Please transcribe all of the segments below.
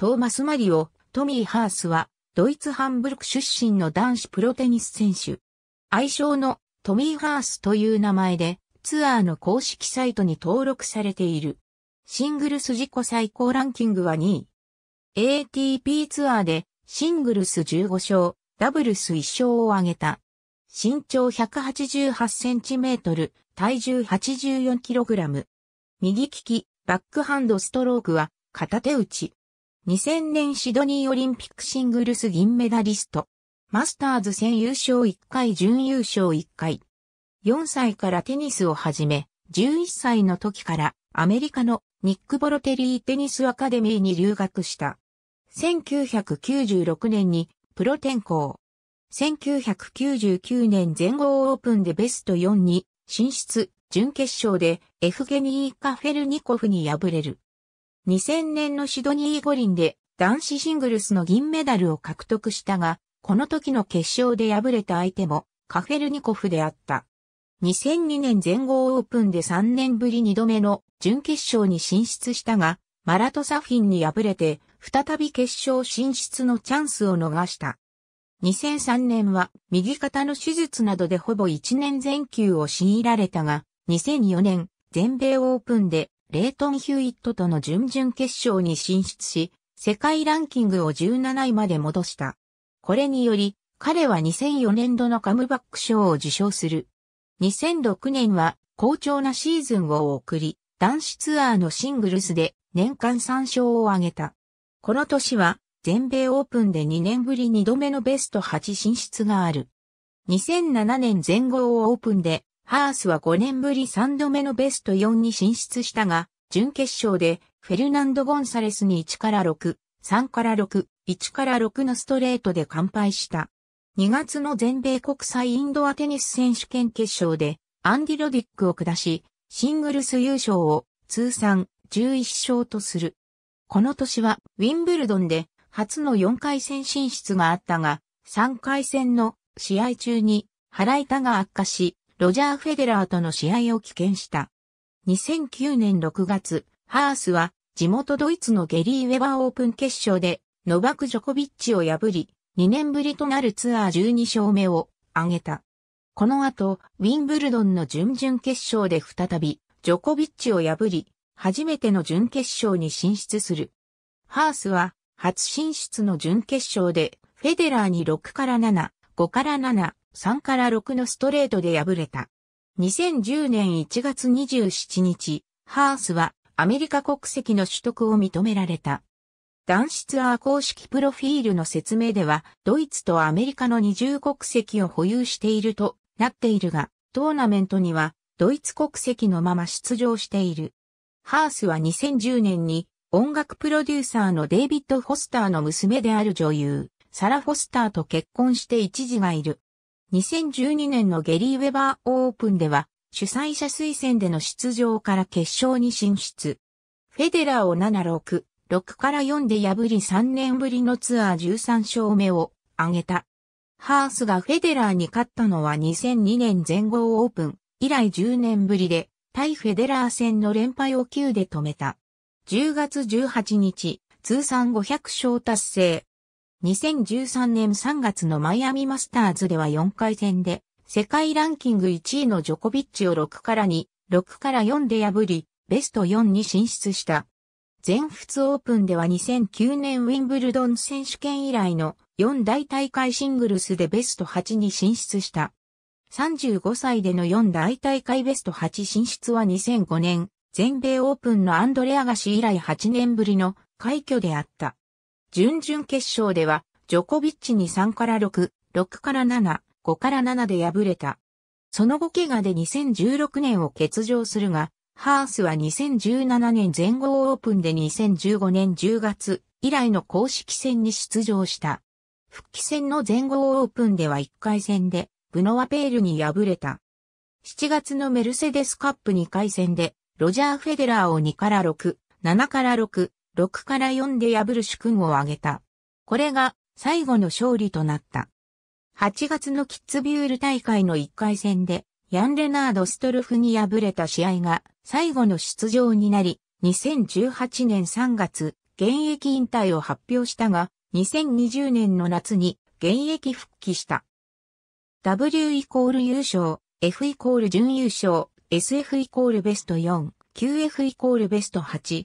トーマス・マリオ、トミー・ハースは、ドイツ・ハンブルク出身の男子プロテニス選手。愛称のトミー・ハースという名前で、ツアーの公式サイトに登録されている。シングルス自己最高ランキングは2位。ATP ツアーで、シングルス15勝、ダブルス1勝を挙げた。身長188センチメートル、体重84キログラム。右利き、バックハンドストロークは、片手打ち。2000年シドニーオリンピックシングルス銀メダリスト。マスターズ戦優勝1回準優勝1回。4歳からテニスを始め、11歳の時からアメリカのニック・ボロテリーテニスアカデミーに留学した。1996年にプロ転向。1999年全豪オープンでベスト4に進出、準決勝でエフゲニー・カフェルニコフに敗れる。2000年のシドニー五輪で男子シングルスの銀メダルを獲得したが、この時の決勝で敗れた相手もカフェルニコフであった。2002年全豪オープンで3年ぶり2度目の準決勝に進出したが、マラトサフィンに敗れて、再び決勝進出のチャンスを逃した。2003年は右肩の手術などでほぼ1年全休を強いられたが、2004年全米オープンでレイトン・ヒューイットとの準々決勝に進出し、世界ランキングを17位まで戻した。これにより、彼は2004年度のカムバック賞を受賞する。2006年は好調なシーズンを送り、男子ツアーのシングルスで年間3勝を挙げた。この年は全米オープンで2年ぶり2度目のベスト8進出がある。2007年全豪オープンでハースは5年ぶり3度目のベスト4に進出したが、準決勝でフェルナンド・ゴンサレスに1から6、3から6、1から6のストレートで完敗した。2月の全米国際インドアテニス選手権決勝でアンディ・ロディックを下し、シングルス優勝を通算11勝とする。この年はウィンブルドンで初の4回戦進出があったが、3回戦の試合中に腹板が悪化し、ロジャー・フェデラーとの試合を棄権した。2009年6月、ハースは地元ドイツのゲリー・ウェバーオープン決勝でノバク・ジョコビッチを破り、2年ぶりとなるツアー12勝目を挙げた。この後、ウィンブルドンの準々決勝で再び、ジョコビッチを破り、初めての準決勝に進出する。ハースは、初進出の準決勝で、フェデラーに6から7、5から7、3から6のストレートで敗れた。2010年1月27日、ハースはアメリカ国籍の取得を認められた。男子ツアー公式プロフィールの説明では、ドイツとアメリカの二重国籍を保有しているとなっているが、トーナメントにはドイツ国籍のまま出場している。ハースは2010年に音楽プロデューサーのデイビッド・フォスターの娘である女優、サラ・フォスターと結婚して一時がいる。2012年のゲリー・ウェバーオープンでは、主催者推薦での出場から決勝に進出。フェデラーを7、6、6から4で破り3年ぶりのツアー13勝目を挙げた。ハースがフェデラーに勝ったのは2002年全豪オープン以来10年ぶりで、対フェデラー戦の連敗を9で止めた。10月18日、通算500勝達成。2013年3月のマイアミマスターズでは4回戦で、世界ランキング1位のジョコビッチを6から2、6から4で破り、ベスト4に進出した。全仏オープンでは2009年ウィンブルドン選手権以来の4大大会シングルスでベスト8に進出した。35歳での4大大会ベスト8進出は2005年、全米オープンのアンドレアガシ以来8年ぶりの快挙であった。準々決勝では、ジョコビッチに3から6、6から7、5から7で敗れた。その後怪我で2016年を欠場するが、ハースは2017年全豪オープンで2015年10月以来の公式戦に出場した。復帰戦の全豪オープンでは1回戦で、ブノワペールに敗れた。7月のメルセデスカップ2回戦で、ロジャー・フェデラーを2から6、7から6、6から4で破る主君を挙げた。これが最後の勝利となった。8月のキッズビュール大会の1回戦で、ヤン・レナード・ストルフに敗れた試合が最後の出場になり、2018年3月、現役引退を発表したが、2020年の夏に現役復帰した。W イコール優勝、F イコール準優勝、SF イコールベスト4、QF イコールベスト8、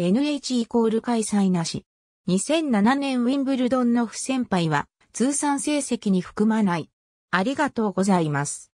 NH イコール開催なし。2007年ウィンブルドンの不先輩は通算成績に含まない。ありがとうございます。